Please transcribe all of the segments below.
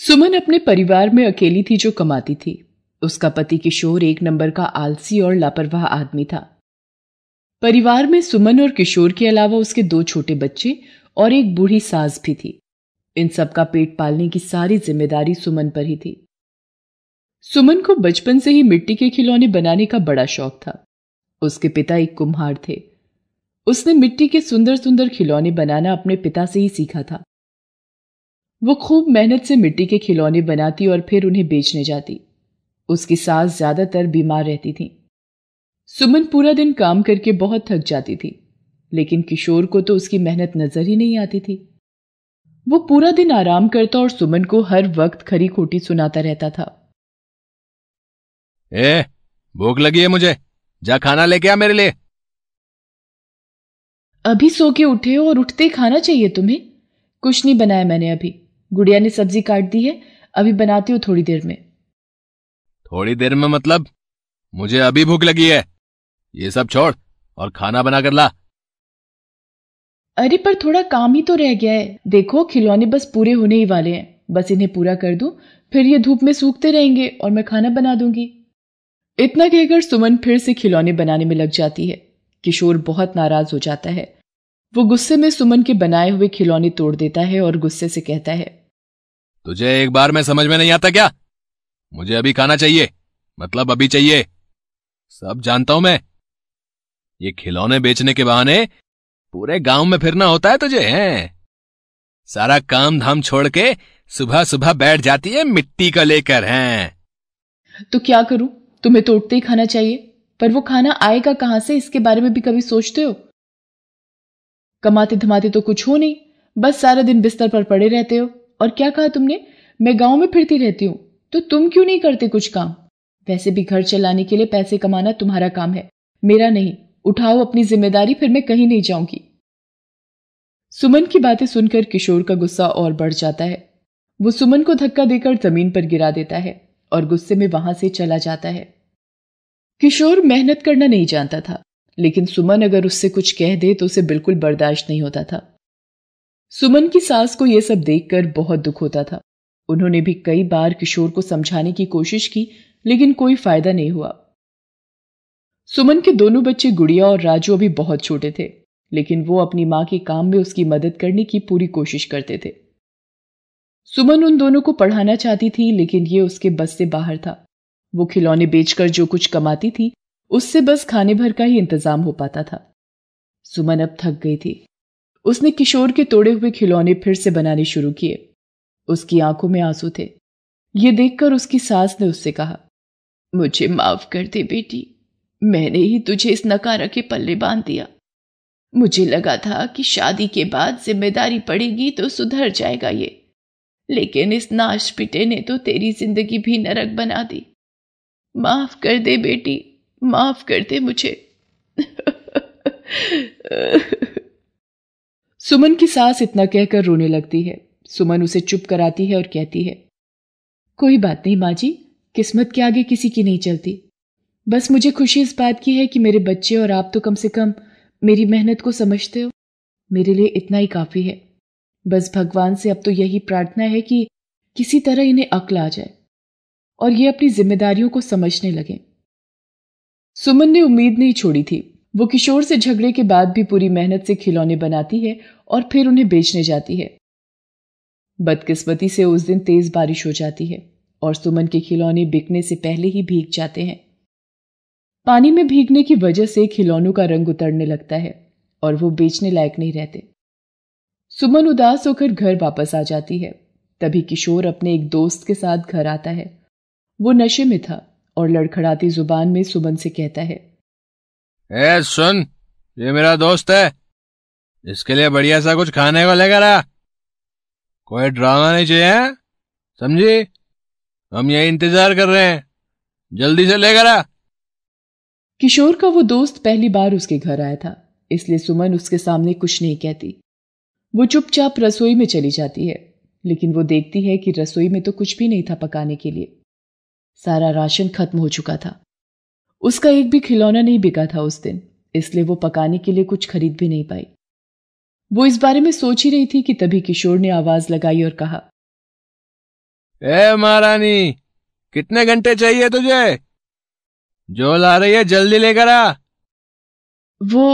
सुमन अपने परिवार में अकेली थी जो कमाती थी उसका पति किशोर एक नंबर का आलसी और लापरवाह आदमी था परिवार में सुमन और किशोर के अलावा उसके दो छोटे बच्चे और एक बूढ़ी सास भी थी इन सब का पेट पालने की सारी जिम्मेदारी सुमन पर ही थी सुमन को बचपन से ही मिट्टी के खिलौने बनाने का बड़ा शौक था उसके पिता एक कुम्हार थे उसने मिट्टी के सुंदर सुंदर खिलौने बनाना अपने पिता से ही सीखा था वो खूब मेहनत से मिट्टी के खिलौने बनाती और फिर उन्हें बेचने जाती उसकी सास ज्यादातर बीमार रहती थी सुमन पूरा दिन काम करके बहुत थक जाती थी लेकिन किशोर को तो उसकी मेहनत नजर ही नहीं आती थी वो पूरा दिन आराम करता और सुमन को हर वक्त खरी खोटी सुनाता रहता था ए, भूख लगी है मुझे जा खाना लेके आ मेरे लिए अभी सो के उठे हो और उठते खाना चाहिए तुम्हें कुछ नहीं बनाया मैंने अभी गुड़िया ने सब्जी काट दी है अभी बनाती हूँ थोड़ी देर में थोड़ी देर में मतलब मुझे अभी भूख लगी है ये सब छोड़ और खाना बना कर ला अरे पर थोड़ा काम ही तो रह गया है देखो खिलौने बस पूरे होने ही वाले हैं बस इन्हें पूरा कर दूं फिर ये धूप में सूखते रहेंगे और मैं खाना बना दूंगी इतना कहकर सुमन फिर से खिलौने बनाने में लग जाती है किशोर बहुत नाराज हो जाता है वो गुस्से में सुमन के बनाए हुए खिलौने तोड़ देता है और गुस्से से कहता है तुझे एक बार में समझ में नहीं आता क्या मुझे अभी खाना चाहिए मतलब अभी चाहिए सब जानता हूं मैं ये खिलौने बेचने के बहाने पूरे गांव में फिरना होता है तुझे हैं सारा काम धाम छोड़ के सुबह सुबह बैठ जाती है मिट्टी का लेकर हैं तो क्या करूं तुम्हें तो उठते ही खाना चाहिए पर वो खाना आएगा कहां से इसके बारे में भी कभी सोचते हो कमाते धमाते तो कुछ हो नहीं बस सारा दिन बिस्तर पर पड़े रहते हो और क्या कहा तुमने मैं गांव में फिरती रहती हूँ तो तुम क्यों नहीं करते कुछ काम वैसे भी घर चलाने के लिए पैसे कमाना तुम्हारा काम है मेरा नहीं उठाओ अपनी जिम्मेदारी फिर मैं कहीं नहीं जाऊंगी सुमन की बातें सुनकर किशोर का गुस्सा और बढ़ जाता है वो सुमन को धक्का देकर जमीन पर गिरा देता है और गुस्से में वहां से चला जाता है किशोर मेहनत करना नहीं जानता था लेकिन सुमन अगर उससे कुछ कह दे तो उसे बिल्कुल बर्दाश्त नहीं होता था सुमन की सास को यह सब देखकर बहुत दुख होता था उन्होंने भी कई बार किशोर को समझाने की कोशिश की लेकिन कोई फायदा नहीं हुआ सुमन के दोनों बच्चे गुड़िया और राजू अभी बहुत छोटे थे लेकिन वो अपनी मां के काम में उसकी मदद करने की पूरी कोशिश करते थे सुमन उन दोनों को पढ़ाना चाहती थी लेकिन ये उसके बस से बाहर था वो खिलौने बेचकर जो कुछ कमाती थी उससे बस खाने भर का ही इंतजाम हो पाता था सुमन अब थक गई थी उसने किशोर के तोड़े हुए खिलौने फिर से बनाने शुरू किए उसकी आंखों में आंसू थे ये देखकर उसकी सास ने उससे कहा मुझे माफ कर दे बेटी मैंने ही तुझे इस नकारा के पल्ले बांध दिया मुझे लगा था कि शादी के बाद जिम्मेदारी पड़ेगी तो सुधर जाएगा ये लेकिन इस नाश पिटे ने तो तेरी जिंदगी भी नरक बना दी माफ कर दे बेटी माफ कर दे मुझे सुमन की सास इतना कहकर रोने लगती है सुमन उसे चुप कराती है और कहती है कोई बात नहीं माँ जी किस्मत के आगे किसी की नहीं चलती बस मुझे खुशी इस बात की है कि मेरे बच्चे और आप तो कम से कम मेरी मेहनत को समझते हो मेरे लिए इतना ही काफ़ी है बस भगवान से अब तो यही प्रार्थना है कि किसी तरह इन्हें अकल आ जाए और ये अपनी जिम्मेदारियों को समझने लगे सुमन ने उम्मीद नहीं छोड़ी थी वो किशोर से झगड़े के बाद भी पूरी मेहनत से खिलौने बनाती है और फिर उन्हें बेचने जाती है बदकिस्मती से उस दिन तेज बारिश हो जाती है और सुमन के खिलौने बिकने से पहले ही भीग जाते हैं पानी में भीगने की वजह से खिलौनों का रंग उतरने लगता है और वो बेचने लायक नहीं रहते सुमन उदास होकर घर वापस आ जाती है तभी किशोर अपने एक दोस्त के साथ घर आता है वो नशे में था और लड़खड़ाती जुबान में सुमन से कहता है ए सुन ये मेरा दोस्त है इसके लिए बढ़िया सा कुछ खाने को लेकर आ कोई ड्रामा नहीं चाहिए समझी हम यही इंतजार कर रहे हैं जल्दी से लेकर आ किशोर का वो दोस्त पहली बार उसके घर आया था इसलिए सुमन उसके सामने कुछ नहीं कहती वो चुपचाप रसोई में चली जाती है लेकिन वो देखती है कि रसोई में तो कुछ भी नहीं था पकाने के लिए सारा राशन खत्म हो चुका था उसका एक भी खिलौना नहीं बिका था उस दिन इसलिए वो पकाने के लिए कुछ खरीद भी नहीं पाई वो इस बारे में सोच ही रही थी कि तभी किशोर ने आवाज लगाई और कहा ए महारानी कितने घंटे चाहिए तुझे जो ला रही है जल्दी लेकर आ वो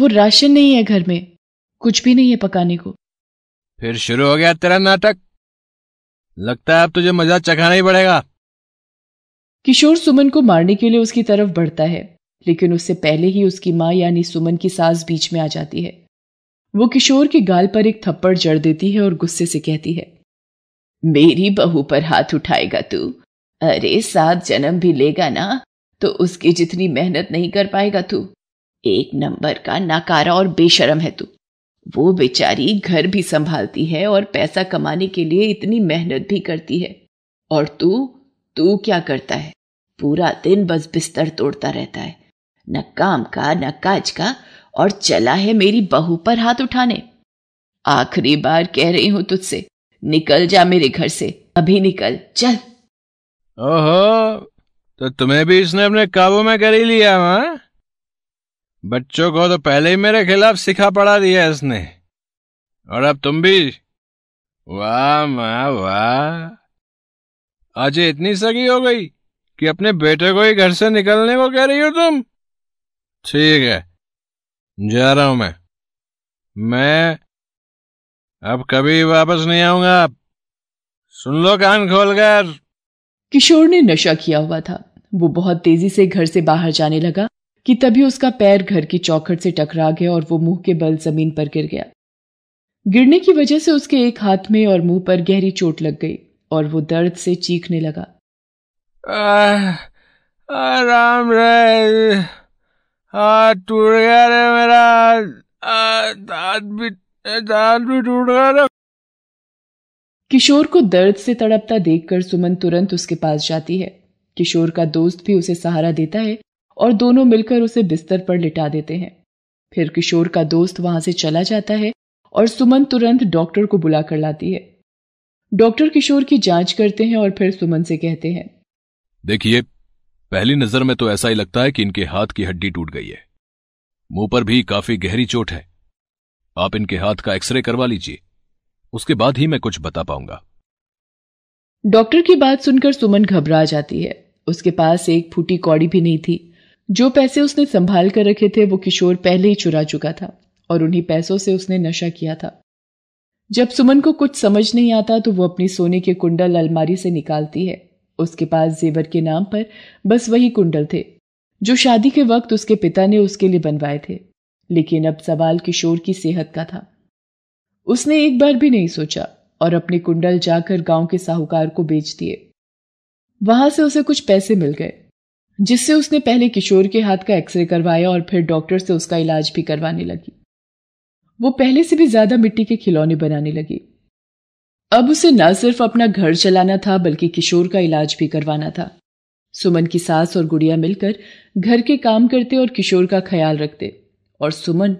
वो राशन नहीं है घर में कुछ भी नहीं है पकाने को फिर शुरू हो गया तेरा नाटक लगता है अब तुझे मजा चखाना ही पड़ेगा किशोर सुमन को मारने के लिए उसकी तरफ बढ़ता है लेकिन उससे पहले ही उसकी माँ यानी सुमन की सास बीच में आ जाती है वो किशोर के गाल पर एक थप्पड़ जड़ देती है और गुस्से से कहती है मेरी बहू पर हाथ उठाएगा तू अरे सात जन्म भी लेगा ना तो उसकी जितनी मेहनत नहीं कर पाएगा तू एक नंबर का नाकारा और बेशरम है तू वो बेचारी घर भी संभालती है और पैसा कमाने के लिए इतनी मेहनत भी करती है और तू तू क्या करता है पूरा दिन बस बिस्तर तोड़ता रहता है न काम का न काज का और चला है मेरी बहू पर हाथ उठाने आखिरी बार कह रही हूं तुझसे निकल जा मेरे घर से अभी निकल चल ओहो तो तुम्हें भी इसने अपने काबू में कर ही लिया हा? बच्चों को तो पहले ही मेरे खिलाफ सिखा पड़ा दिया इसने और अब तुम भी वाह वाह अजय इतनी सगी हो गई कि अपने बेटे को ही घर से निकलने को कह रही हो तुम ठीक है जा रहा हूं मैं मैं अब कभी वापस नहीं आऊंगा सुन लो कान खोलकर किशोर ने नशा किया हुआ था वो बहुत तेजी से घर से बाहर जाने लगा कि तभी उसका पैर घर की चौखट से टकरा गया और वो मुंह के बल जमीन पर गिर गया गिरने की वजह से उसके एक हाथ में और मुंह पर गहरी चोट लग गई और वो दर्द से चीखने लगा आ, आराम रहे टूट गया रे मेरा दांत भी दांत भी टूट गया रे किशोर को दर्द से तड़पता देखकर सुमन तुरंत उसके पास जाती है किशोर का दोस्त भी उसे सहारा देता है और दोनों मिलकर उसे बिस्तर पर लिटा देते हैं फिर किशोर का दोस्त वहां से चला जाता है और सुमन तुरंत डॉक्टर को बुला कर लाती है डॉक्टर किशोर की जांच करते हैं और फिर सुमन से कहते हैं देखिए पहली नजर में तो ऐसा ही लगता है कि इनके हाथ की हड्डी टूट गई है मुंह पर भी काफी गहरी चोट है आप इनके हाथ का एक्सरे करवा लीजिए उसके बाद ही मैं कुछ बता पाऊंगा डॉक्टर की बात सुनकर सुमन घबरा जाती है उसके पास एक फूटी कौड़ी भी नहीं थी जो पैसे उसने संभाल कर रखे थे वो किशोर पहले ही चुरा चुका था और उन्हीं पैसों से उसने नशा किया था जब सुमन को कुछ समझ नहीं आता तो वो अपनी सोने के कुंडल अलमारी से निकालती है उसके पास जेवर के नाम पर बस वही कुंडल थे जो शादी के वक्त उसके पिता ने उसके लिए बनवाए थे लेकिन अब सवाल किशोर की सेहत का था उसने एक बार भी नहीं सोचा और अपने कुंडल जाकर गांव के साहूकार को बेच दिए वहां से उसे कुछ पैसे मिल गए जिससे उसने पहले किशोर के हाथ का एक्सरे करवाया और फिर डॉक्टर से उसका इलाज भी करवाने लगी वो पहले से भी ज्यादा मिट्टी के खिलौने बनाने लगी अब उसे न सिर्फ अपना घर चलाना था बल्कि किशोर का इलाज भी करवाना था सुमन की सास और गुड़िया मिलकर घर के काम करते और किशोर का ख्याल रखते और सुमन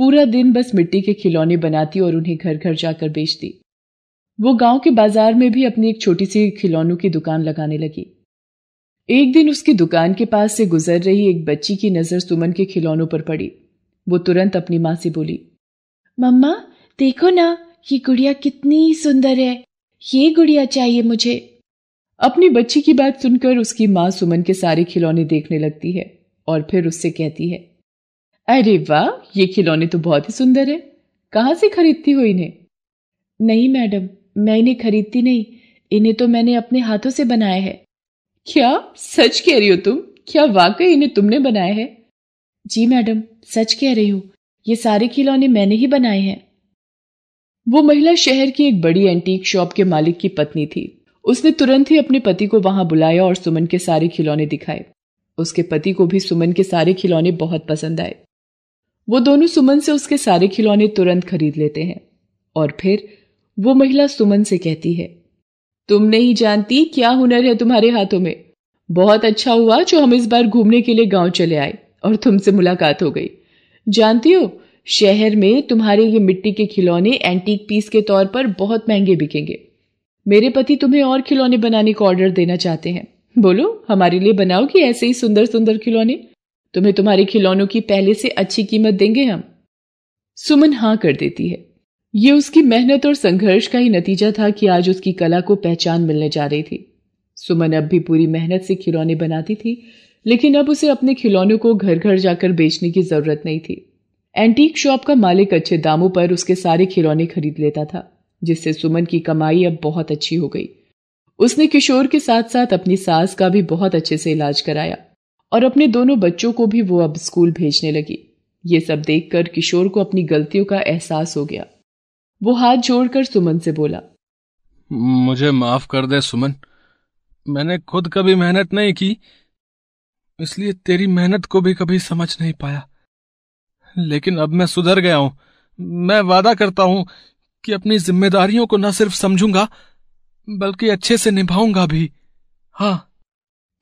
पूरा दिन बस मिट्टी के खिलौने बनाती और उन्हें घर घर जाकर बेचती वो गांव के बाजार में भी अपनी एक छोटी सी खिलौनों की दुकान लगाने लगी एक दिन उसकी दुकान के पास से गुजर रही एक बच्ची की नजर सुमन के खिलौनों पर पड़ी वो तुरंत अपनी मां से बोली मम्मा देखो ना ये गुड़िया कितनी सुंदर है ये गुड़िया चाहिए मुझे अपनी बच्ची की बात सुनकर उसकी माँ सुमन के सारे खिलौने देखने लगती है और फिर उससे कहती है अरे वाह ये खिलौने तो बहुत ही सुंदर है कहाँ से खरीदती हो इन्हें नहीं मैडम मैं इन्हें खरीदती नहीं इन्हें तो मैंने अपने हाथों से बनाया है क्या सच कह रही हो तुम क्या वाकई इन्हें तुमने बनाया है जी मैडम सच कह रही हूँ ये सारे खिलौने मैंने ही बनाए हैं वो महिला शहर की एक बड़ी एंटीक शॉप के मालिक की पत्नी थी उसने तुरंत ही अपने पति को वहां बुलाया और सुमन के सारे खिलौने दिखाए उसके पति को भी सुमन के सारे खिलौने बहुत पसंद आए वो दोनों सुमन से उसके सारे खिलौने तुरंत खरीद लेते हैं और फिर वो महिला सुमन से कहती है तुम नहीं जानती क्या हुनर है तुम्हारे हाथों में बहुत अच्छा हुआ जो हम इस बार घूमने के लिए गांव चले आए और तुमसे मुलाकात हो गई जानती हो शहर में तुम्हारे ये मिट्टी के खिलौने एंटीक पीस के तौर पर बहुत महंगे बिकेंगे मेरे पति तुम्हें और खिलौने बनाने का ऑर्डर देना चाहते हैं बोलो हमारे लिए बनाओगी ऐसे ही सुंदर सुंदर खिलौने तुम्हें तुम्हारे खिलौनों की पहले से अच्छी कीमत देंगे हम सुमन हाँ कर देती है ये उसकी मेहनत और संघर्ष का ही नतीजा था कि आज उसकी कला को पहचान मिलने जा रही थी सुमन अब भी पूरी मेहनत से खिलौने बनाती थी लेकिन अब उसे अपने खिलौनों को घर घर जाकर बेचने की जरूरत नहीं थी एंटीक शॉप का मालिक अच्छे दामों पर उसके सारे खिलौने खरीद लेता था जिससे सुमन की कमाई अब बहुत अच्छी हो गई उसने किशोर के साथ साथ अपनी सास का भी बहुत अच्छे से इलाज कराया और अपने दोनों बच्चों को भी वो अब स्कूल भेजने लगी ये सब देखकर किशोर को अपनी गलतियों का एहसास हो गया वो हाथ जोड़कर सुमन से बोला मुझे माफ कर दे सुमन मैंने खुद कभी मेहनत नहीं की इसलिए तेरी मेहनत को भी कभी समझ नहीं पाया लेकिन अब मैं सुधर गया हूं मैं वादा करता हूं कि अपनी जिम्मेदारियों को न सिर्फ समझूंगा बल्कि अच्छे से निभाऊंगा भी हाँ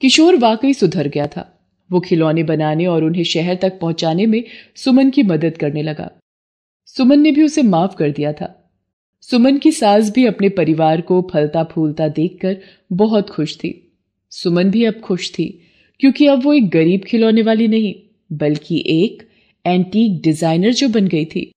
किशोर वाकई सुधर गया था वो खिलौने बनाने और उन्हें शहर तक पहुंचाने में सुमन की मदद करने लगा सुमन ने भी उसे माफ कर दिया था सुमन की सास भी अपने परिवार को फलता फूलता देखकर बहुत खुश थी सुमन भी अब खुश थी क्योंकि अब वो एक गरीब खिलौने वाली नहीं बल्कि एक एंटीक डिजाइनर जो बन गई थी